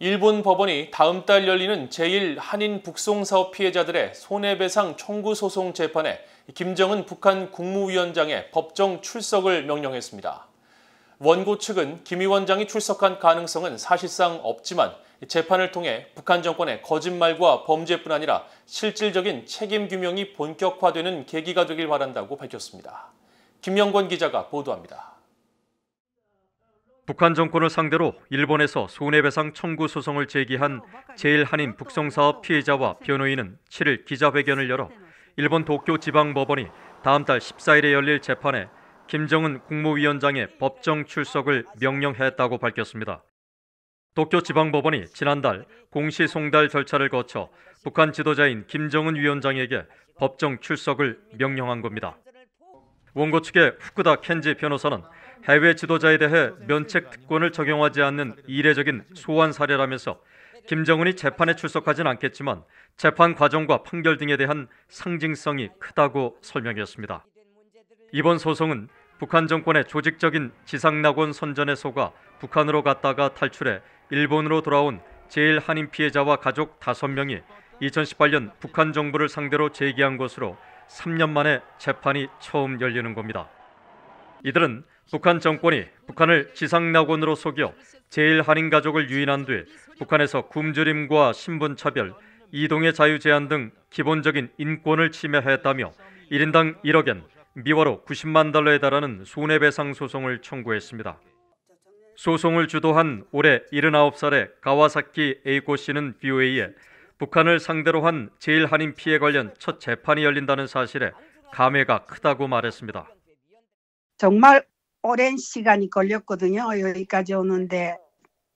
일본 법원이 다음 달 열리는 제1 한인 북송사업 피해자들의 손해배상 청구 소송 재판에 김정은 북한 국무위원장의 법정 출석을 명령했습니다. 원고 측은 김 위원장이 출석한 가능성은 사실상 없지만 재판을 통해 북한 정권의 거짓말과 범죄뿐 아니라 실질적인 책임 규명이 본격화되는 계기가 되길 바란다고 밝혔습니다. 김영권 기자가 보도합니다. 북한 정권을 상대로 일본에서 손해배상 청구 소송을 제기한 제1한인 북송사업 피해자와 변호인은 7일 기자회견을 열어 일본 도쿄 지방법원이 다음 달 14일에 열릴 재판에 김정은 국무위원장의 법정 출석을 명령했다고 밝혔습니다. 도쿄 지방법원이 지난달 공시송달 절차를 거쳐 북한 지도자인 김정은 위원장에게 법정 출석을 명령한 겁니다. 원고 측의 후쿠다 켄지 변호사는 해외 지도자에 대해 면책 특권을 적용하지 않는 이례적인 소환 사례라면서 김정은이 재판에 출석하진 않겠지만 재판 과정과 판결 등에 대한 상징성이 크다고 설명했습니다. 이번 소송은 북한 정권의 조직적인 지상낙원 선전에 속아 북한으로 갔다가 탈출해 일본으로 돌아온 제일 한인 피해자와 가족 5명이 2018년 북한 정부를 상대로 제기한 것으로 3년 만에 재판이 처음 열리는 겁니다. 이들은 북한 정권이 북한을 지상낙원으로 속여 제일한인 가족을 유인한 뒤 북한에서 굶주림과 신분차별, 이동의 자유 제한 등 기본적인 인권을 침해하였다며 1인당 1억엔 미화로 90만 달러에 달하는 손해배상 소송을 청구했습니다. 소송을 주도한 올해 79살의 가와사키 에이코 씨는 BOA에 북한을 상대로 한 제일한인 피해 관련 첫 재판이 열린다는 사실에 감회가 크다고 말했습니다. 정말 오랜 시간이 걸렸거든요. 여기까지 오는데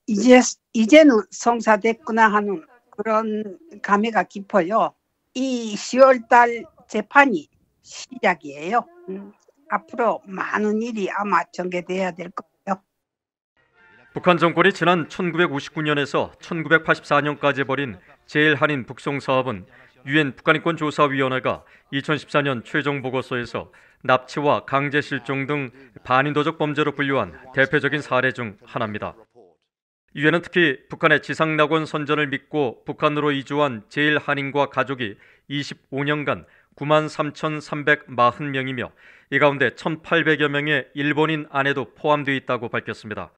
이제 이제는 성사됐구나 하는 그런 감회가 깊어요. 이 10월 달 재판이 시작이에요. 음, 앞으로 많은 일이 아마 전개돼야 될 거예요. 북한 정권이 지난 1959년에서 1984년까지 벌인 제일 한인 북송 사업은 유엔 북한인권 조사위원회가 2014년 최종 보고서에서 납치와 강제 실종 등 반인도적 범죄로 분류한 대표적인 사례 중 하나입니다. 유엔은 특히 북한의 지상 낙원 선전을 믿고 북한으로 이주한 제일 한인과 가족이 25년간 9만 3,340명이며 이 가운데 1,800여 명의 일본인 아내도 포함되어 있다고 밝혔습니다.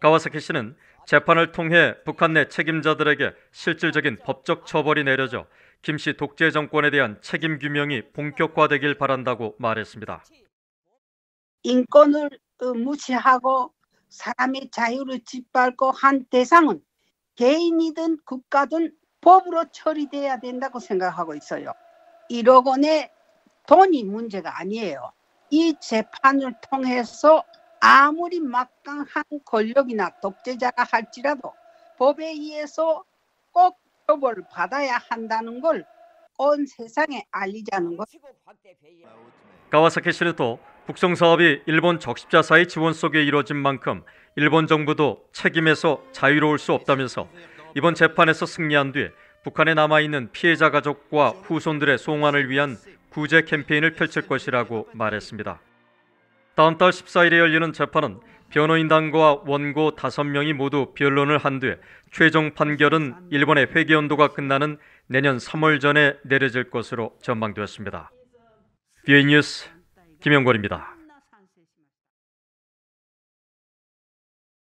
가와사키 씨는 재판을 통해 북한 내 책임자들에게 실질적인 법적 처벌이 내려져 김씨 독재 정권에 대한 책임 규명이 본격화되길 바란다고 말했습니다. 인권을 무시하고 사람의 자유를 짓밟고 한 대상은 개인이든 국가든 법으로 처리돼야 된다고 생각하고 있어요. 1억 원의 돈이 문제가 아니에요. 이 재판을 통해서 아무리 막강한 권력이나 독재자가 할지라도 법에 의해서 꼭 처벌을 받아야 한다는 걸 온 세상에 알리자는 것. 가와사키 씨는 또 북송 사업이 일본 적십자사의 지원 속에 이루어진 만큼 일본 정부도 책임에서 자유로울 수 없다면서 이번 재판에서 승리한 뒤 북한에 남아있는 피해자 가족과 후손들의 송환을 위한 구제 캠페인을 펼칠 것이라고 말했습니다. 다음 달 14일에 열리는 재판은 변호인단과 원고 5명이 모두 변론을 한 뒤 최종 판결은 일본의 회계 연도가 끝나는 내년 3월 전에 내려질 것으로 전망되었습니다. 뉴스 김영권입니다.